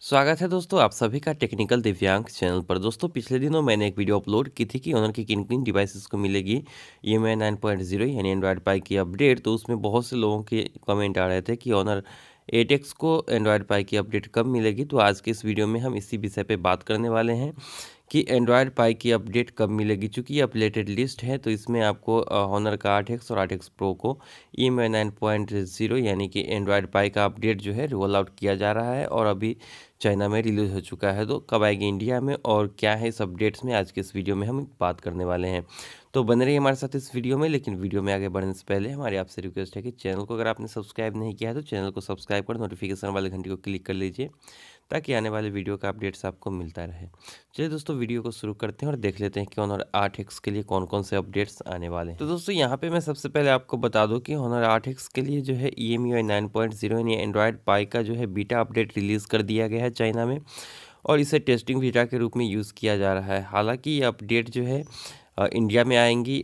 स्वागत है दोस्तों आप सभी का टेक्निकल दिव्यांग चैनल पर दोस्तों पिछले दिनों मैंने एक वीडियो अपलोड की थी कि ऑनर की किन किन डिवाइसेस को मिलेगी E M I nine point zero यानी एंड्रॉयड पाई की अपडेट तो उसमें बहुत से लोगों के कमेंट आ रहे थे कि ऑनर एटेक्स को एंड्रॉयड पाई की अपडेट कब मिलेगी तो आज के इस वीडियो में हम इसी विषय पर बात करने वाले हैं कि एंड्रॉयड पाई की अपडेट कब मिलेगी चूँकि ये अपलेटेड लिस्ट है तो इसमें आपको हॉनर का आठ एक्स और आठ एक्स प्रो को E M nine point zero यानी कि एंड्रॉयड पाई का अपडेट जो है रोल आउट किया जा रहा है और अभी चाइना में रिलीज़ हो चुका है तो कब आएगी इंडिया में और क्या है इस अपडेट्स में आज के इस वीडियो में हम बात करने वाले हैं तो बने रहिए हमारे साथ इस वीडियो में लेकिन वीडियो में आगे बढ़ने से पहले हमारी आपसे रिक्वेस्ट है कि चैनल को अगर आपने सब्सक्राइब नहीं किया है तो चैनल को सब्सक्राइब कर नोटिफिकेशन वाले घंटे को क्लिक कर लीजिए ताकि आने वाले वीडियो का अपडेट्स आपको मिलता रहे चलिए दोस्तों वीडियो को शुरू करते हैं और देख लेते हैं कि ऑनर आठ एक्स के लिए कौन कौन से अपडेट्स आने वाले हैं तो दोस्तों यहाँ पे मैं सबसे पहले आपको बता दूँ कि ऑनर आठ एक्स के लिए जो है E M U I nine point zero Android Pie का जो है बीटा अपडेट रिलीज़ कर दिया गया है चाइना में और इसे टेस्टिंग वीजा के रूप में यूज़ किया जा रहा है हालांकि ये अपडेट जो है इंडिया में आएंगी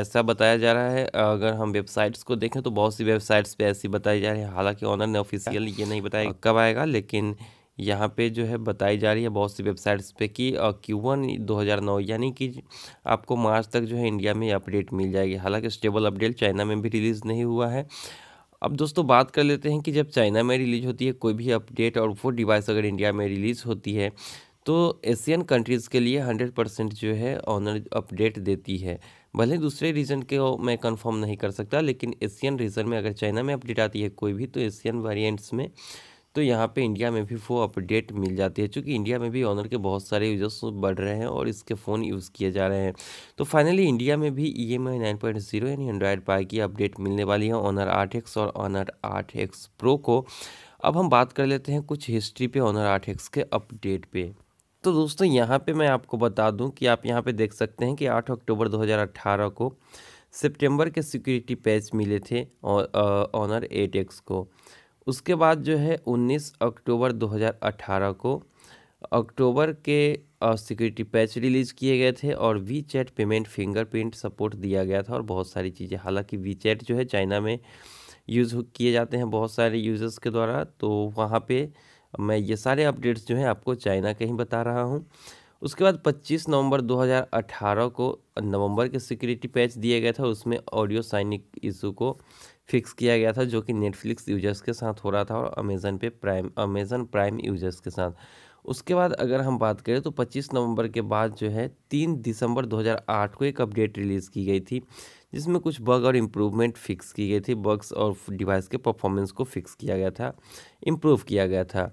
ऐसा बताया जा रहा है अगर हम वेबसाइट्स को देखें तो बहुत सी वेबसाइट्स पे ऐसी बताई जा रही है हालांकि ऑनर ने ऑफिशियल ये नहीं बताया कब आएगा लेकिन यहाँ पे जो है बताई जा रही है बहुत सी वेबसाइट्स पे कि क्यू वन दो यानी कि आपको मार्च तक जो है इंडिया में अपडेट मिल जाएगी हालांकि स्टेबल अपडेट चाइना में भी रिलीज़ नहीं हुआ है अब दोस्तों बात कर लेते हैं कि जब चाइना में रिलीज़ होती है कोई भी अपडेट और वो डिवाइस अगर इंडिया में रिलीज़ होती है तो एशियन कंट्रीज़ के लिए हंड्रेड परसेंट जो है ऑनर अपडेट देती है भले दूसरे रीजन के मैं कंफर्म नहीं कर सकता लेकिन एशियन रीजन में अगर चाइना में अपडेट आती है कोई भी तो एशियन वेरिएंट्स में तो यहाँ पे इंडिया में भी वो अपडेट मिल जाती है क्योंकि इंडिया में भी ऑनर के बहुत सारे यूजर्स बढ़ रहे हैं और इसके फ़ोन यूज़ किए जा रहे हैं तो फाइनली इंडिया में भी E M I nine point zero यानी एंड्रॉयड पाई की अपडेट मिलने वाली है ऑनर आठ एक्स और ऑनर आठ एक्स प्रो को अब हम बात कर लेते हैं कुछ हिस्ट्री पे ऑनर आठ एक्स के अपडेट पे तो दोस्तों यहाँ पे मैं आपको बता दूँ कि आप यहाँ पे देख सकते हैं कि आठ अक्टूबर दो को सितंबर के सिक्योरिटी पैच मिले थे ऑनर एट एक्स को उसके बाद जो है 19 अक्टूबर 2018 को अक्टूबर के सिक्योरिटी पैच रिलीज़ किए गए थे और WeChat payment fingerprint support दिया गया था और बहुत सारी चीज़ें हालांकि वी चैट जो है चाइना में यूज़ किए जाते हैं बहुत सारे यूज़र्स के द्वारा तो वहाँ पे मैं ये सारे अपडेट्स जो हैं आपको चाइना के ही बता रहा हूँ उसके बाद 25 नवंबर 2018 को नवंबर के सिक्योरिटी पैच दिया गया था उसमें ऑडियो साइनिक इशू को फिक्स किया गया था जो कि नेटफ्लिक्स यूजर्स के साथ हो रहा था और अमेज़न पे प्राइम अमेज़न प्राइम यूजर्स के साथ उसके बाद अगर हम बात करें तो 25 नवंबर के बाद जो है 3 दिसंबर 2008 को एक अपडेट रिलीज़ की गई थी जिसमें कुछ बग और इम्प्रूवमेंट फिक्स की गई थी बग्स और डिवाइस के परफॉर्मेंस को फिक्स किया गया था इम्प्रूव किया गया था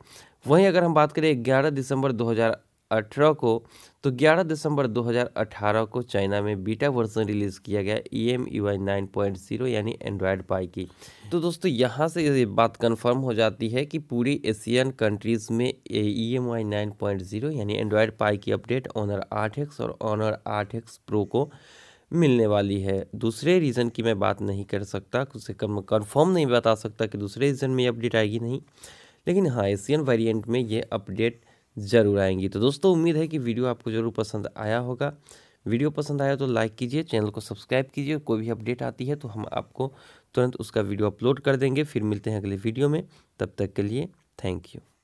वहीं अगर हम बात करें 11 दिसंबर 2018 को तो 11 दिसंबर 2018 को चाइना में बीटा वर्जन रिलीज़ किया गया E M U I nine point zero यानी एंड्रॉयड पाई की तो दोस्तों यहाँ से ये बात कंफर्म हो जाती है कि पूरी एशियन कंट्रीज़ में E M I nine point zero यानी एंड्रॉयड पाई की अपडेट ऑनर आठ एक्स और ऑनर आठ एक्स प्रो को मिलने वाली है दूसरे रीज़न की मैं बात नहीं कर सकता उसे कंफर्म नहीं बता सकता कि दूसरे रीज़न में ये अपडेट आएगी नहीं लेकिन हाँ एशियन वेरिएंट में ये अपडेट ज़रूर आएंगी तो दोस्तों उम्मीद है कि वीडियो आपको ज़रूर पसंद आया होगा वीडियो पसंद आया तो लाइक कीजिए चैनल को सब्सक्राइब कीजिए कोई भी अपडेट आती है तो हम आपको तुरंत उसका वीडियो अपलोड कर देंगे फिर मिलते हैं अगले वीडियो में तब तक के लिए थैंक यू